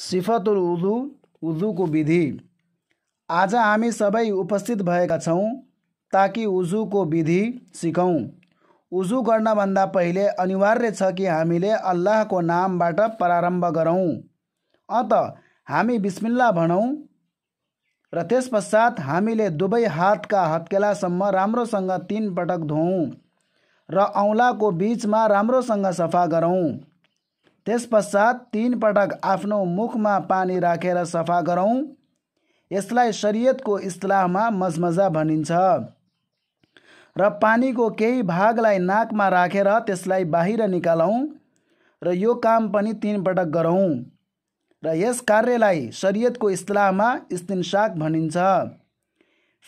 सिफतुल उदु उदुको विधि आज हामी सबै उपस्थित भएका छौँ ताकि उजुको विधि सिकौँ उजु गर्नभन्दा पहिले अनिवार्य छ कि हामीले अल्लाहको नामबाट प्रारम्भ गरौँ अत हामी बिस्मिल्ला भनौँ र त्यस पश्चात हामीले दुवै हातका हत्केलासम्म राम्रोसँग तिन पटक धोउँ र औँलाको बिचमा राम्रोसँग सफा गरौँ त्यस पश्चात पटक आफ्नो मुखमा पानी राखेर सफा गरौँ यसलाई शरीयतको इस्लाहमा मजमजा भनिन्छ र पानीको केही भागलाई नाकमा राखेर रा त्यसलाई बाहिर निकालौँ र यो काम पनि तिन पटक गरौँ र यस कार्यलाई शरीयतको इस्लाहमा स्तिनसाक भनिन्छ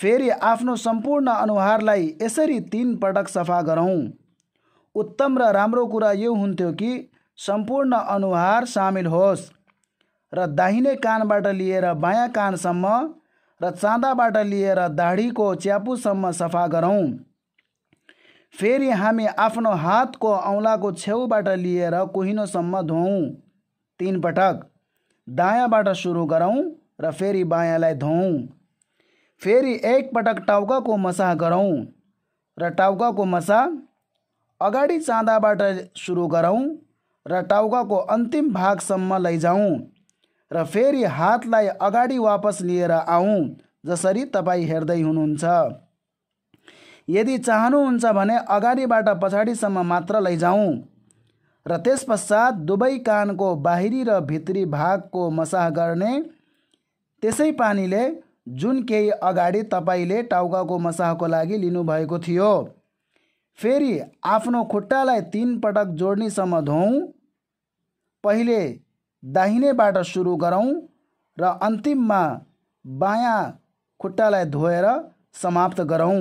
फेरि आफ्नो सम्पूर्ण अनुहारलाई यसरी तिन पटक सफा गरौँ उत्तम र राम्रो कुरा यो हुन्थ्यो कि संपूर्ण अनुहार शामिल होस् र दाहिने कानबाट लिएर बायाँ कानसम्म र चाँदाबाट लिएर दाढीको च्यापुसम्म सफा गरौँ फेरि हामी आफ्नो हातको औँलाको छेउबाट लिएर कोहिनोसम धोउँ तिन पटक दायाँबाट सुरु गरौँ र फेरि बायाँलाई फेरी फेरि एकपटक टाउकाको को गरौँ र टाउकाको मसाह अगाडि चाँदाबाट सुरु गरौँ र टाउकाको अन्तिम भागसम्म लैजाउँ र फेरि हातलाई अगाडि वापस लिएर आउँ जसरी तपाईँ हेर्दै हुनुहुन्छ यदि चाहनुहुन्छ भने अगाडिबाट पछाडिसम्म मात्र लैजाउँ र त्यस पश्चात दुवै कानको बाहिरी र भित्री भागको मसाह गर्ने त्यसै पानीले जुन केही अगाडि तपाईँले टाउकाको मसाहको लागि लिनुभएको थियो फेरि आफ्नो खुट्टालाई तिन पटक जोड्नेसम्म धोउँ पहिले दाहिनेबाट सुरु गरौँ र अन्तिममा बायाँ खुट्टालाई धोएर समाप्त गरौँ